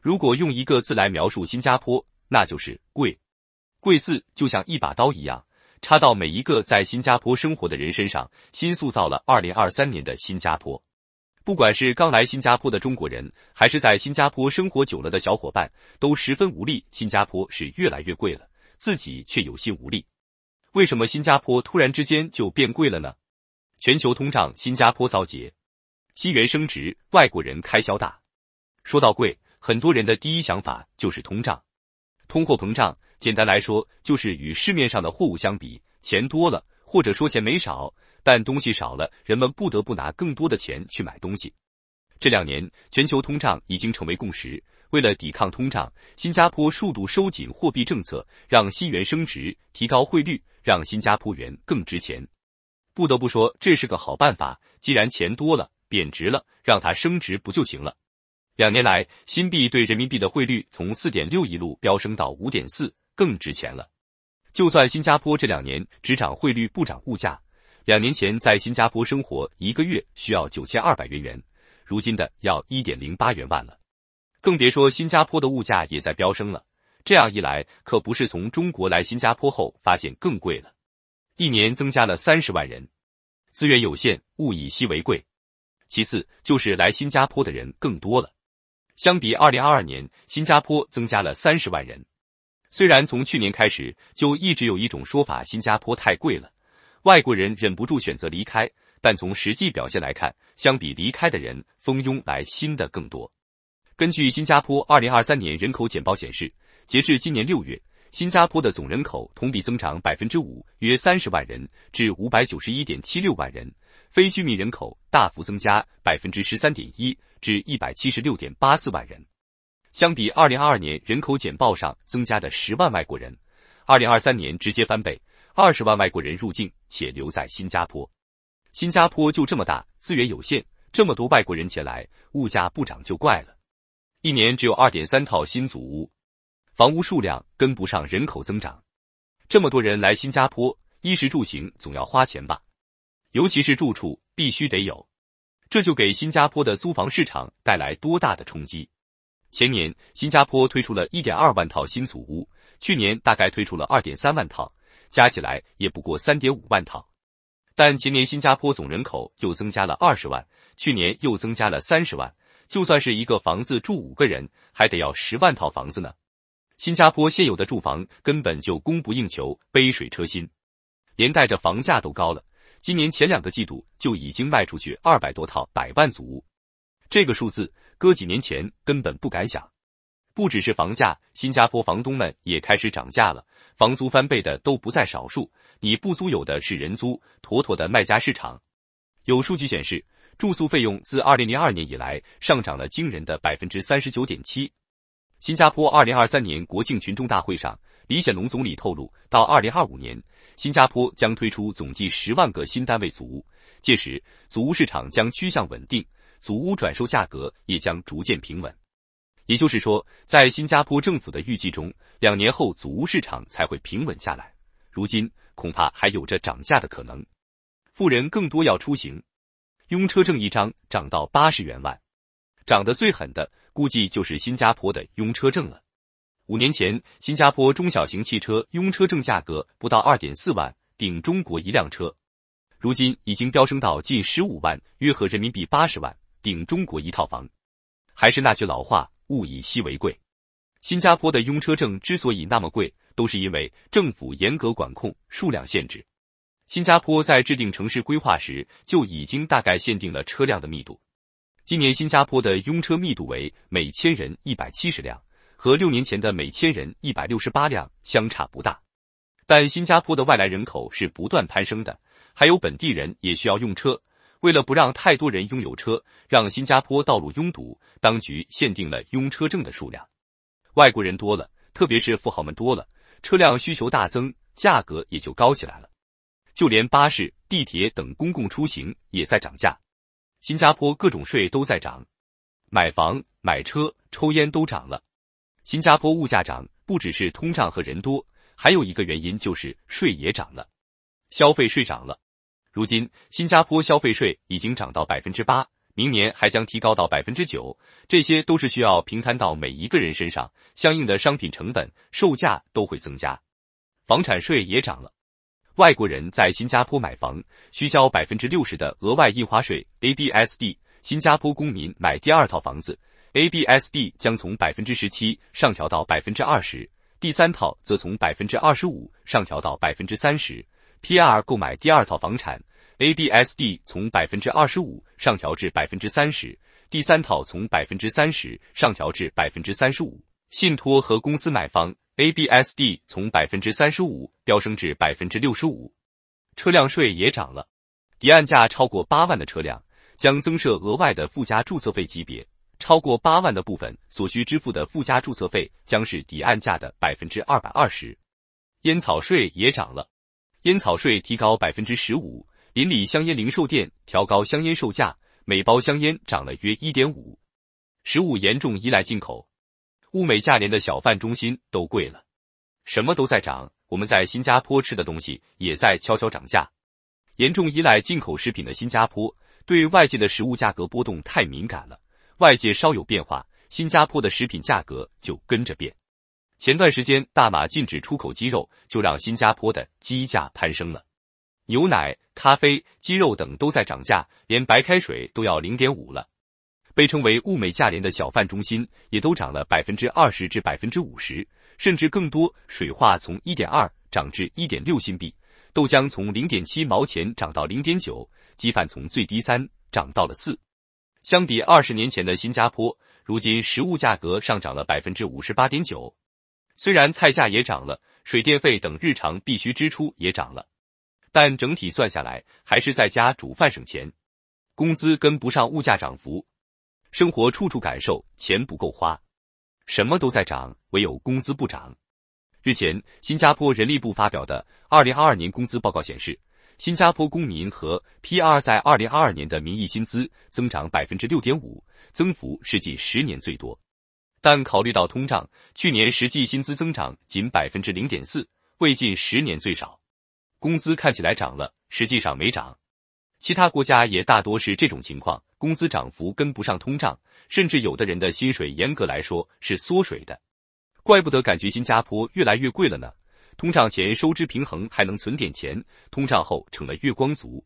如果用一个字来描述新加坡，那就是贵。贵字就像一把刀一样，插到每一个在新加坡生活的人身上，新塑造了二零二三年的新加坡。不管是刚来新加坡的中国人，还是在新加坡生活久了的小伙伴，都十分无力。新加坡是越来越贵了，自己却有心无力。为什么新加坡突然之间就变贵了呢？全球通胀，新加坡遭劫，新元升值，外国人开销大。说到贵。很多人的第一想法就是通胀，通货膨胀。简单来说，就是与市面上的货物相比，钱多了或者说钱没少，但东西少了，人们不得不拿更多的钱去买东西。这两年，全球通胀已经成为共识。为了抵抗通胀，新加坡数度收紧货币政策，让新元升值，提高汇率，让新加坡元更值钱。不得不说，这是个好办法。既然钱多了，贬值了，让它升值不就行了？两年来，新币对人民币的汇率从四点六一路飙升到五点四，更值钱了。就算新加坡这两年只涨汇率不涨物价，两年前在新加坡生活一个月需要九千二百元元，如今的要一点零八元万了。更别说新加坡的物价也在飙升了。这样一来，可不是从中国来新加坡后发现更贵了，一年增加了三十万人，资源有限，物以稀为贵。其次就是来新加坡的人更多了。相比二零二二年，新加坡增加了三十万人。虽然从去年开始就一直有一种说法，新加坡太贵了，外国人忍不住选择离开，但从实际表现来看，相比离开的人，蜂拥来新的更多。根据新加坡二零二三年人口简报显示，截至今年六月，新加坡的总人口同比增长百分之五，约三十万人至五百九十一点七六万人，非居民人口大幅增加百分之十三点一。至一百七十六点八四万人，相比二零二二年人口简报上增加的十万外国人，二零二三年直接翻倍，二十万外国人入境且留在新加坡。新加坡就这么大，资源有限，这么多外国人前来，物价不涨就怪了。一年只有二点三套新组屋，房屋数量跟不上人口增长，这么多人来新加坡，衣食住行总要花钱吧？尤其是住处，必须得有。这就给新加坡的租房市场带来多大的冲击？前年新加坡推出了一点二万套新组屋，去年大概推出了二点三万套，加起来也不过三点五万套。但前年新加坡总人口又增加了二十万，去年又增加了三十万。就算是一个房子住五个人，还得要十万套房子呢。新加坡现有的住房根本就供不应求，杯水车薪，连带着房价都高了。今年前两个季度就已经卖出去二百多套百万组屋，这个数字搁几年前根本不敢想。不只是房价，新加坡房东们也开始涨价了，房租翻倍的都不在少数。你不租有的是人租，妥妥的卖家市场。有数据显示，住宿费用自二零零二年以来上涨了惊人的百分之三十九点七。新加坡二零二三年国庆群众大会上。李显龙总理透露，到二零二五年，新加坡将推出总计十万个新单位组屋，届时组屋市场将趋向稳定，组屋转售价格也将逐渐平稳。也就是说，在新加坡政府的预计中，两年后组屋市场才会平稳下来。如今恐怕还有着涨价的可能。富人更多要出行，拥车证一张涨到八十元万，涨得最狠的估计就是新加坡的拥车证了。五年前，新加坡中小型汽车拥车证价格不到二点四万，顶中国一辆车；如今已经飙升到近十五万，约合人民币八十万，顶中国一套房。还是那句老话，物以稀为贵。新加坡的拥车证之所以那么贵，都是因为政府严格管控数量限制。新加坡在制定城市规划时就已经大概限定了车辆的密度。今年新加坡的拥车密度为每千人一百七十辆。和六年前的每千人一百六十八辆相差不大，但新加坡的外来人口是不断攀升的，还有本地人也需要用车。为了不让太多人拥有车，让新加坡道路拥堵，当局限定了拥车证的数量。外国人多了，特别是富豪们多了，车辆需求大增，价格也就高起来了。就连巴士、地铁等公共出行也在涨价，新加坡各种税都在涨，买房、买车、抽烟都涨了。新加坡物价涨不只是通胀和人多，还有一个原因就是税也涨了，消费税涨了。如今新加坡消费税已经涨到百分之八，明年还将提高到百分之九，这些都是需要平摊到每一个人身上，相应的商品成本、售价都会增加。房产税也涨了，外国人在新加坡买房需交百分之六十的额外印花税 （ABSD），新加坡公民买第二套房子。ABSD 将从百分之十七上调到百分之二十，第三套则从百分之二十五上调到百分之三十。PR 购买第二套房产，ABSD 从百分之二十五上调至百分之三十，第三套从百分之三十上调至百分之三十五。信托和公司买方，ABSD 从百分之三十五飙升至百分之六十五。车辆税也涨了，抵岸价超过八万的车辆将增设额外的附加注册费级别。超过八万的部分，所需支付的附加注册费将是抵岸价的百分之二百二十。烟草税也涨了，烟草税提高百分之十五。邻里香烟零售店调高香烟售价，每包香烟涨了约一点五。食物严重依赖进口，物美价廉的小贩中心都贵了，什么都在涨。我们在新加坡吃的东西也在悄悄涨价。严重依赖进口食品的新加坡，对外界的食物价格波动太敏感了。外界稍有变化，新加坡的食品价格就跟着变。前段时间，大马禁止出口鸡肉，就让新加坡的鸡价攀升了。牛奶、咖啡、鸡肉等都在涨价，连白开水都要零点五了。被称为物美价廉的小贩中心也都涨了百分之二十至百分之五十，甚至更多。水化从一点二涨至一点六新币，豆浆从零点七毛钱涨到零点九，鸡饭从最低三涨到了四。相比二十年前的新加坡，如今食物价格上涨了百分之五十八点九，虽然菜价也涨了，水电费等日常必需支出也涨了，但整体算下来还是在家煮饭省钱。工资跟不上物价涨幅，生活处处感受钱不够花，什么都在涨，唯有工资不涨。日前，新加坡人力部发表的二零二二年工资报告显示。新加坡公民和 PR 在二零二二年的名义薪资增长百分之六点五，增幅是近十年最多。但考虑到通胀，去年实际薪资增长仅百分之零点四，为近十年最少。工资看起来涨了，实际上没涨。其他国家也大多是这种情况，工资涨幅跟不上通胀，甚至有的人的薪水严格来说是缩水的。怪不得感觉新加坡越来越贵了呢。通胀前收支平衡，还能存点钱；通胀后成了月光族。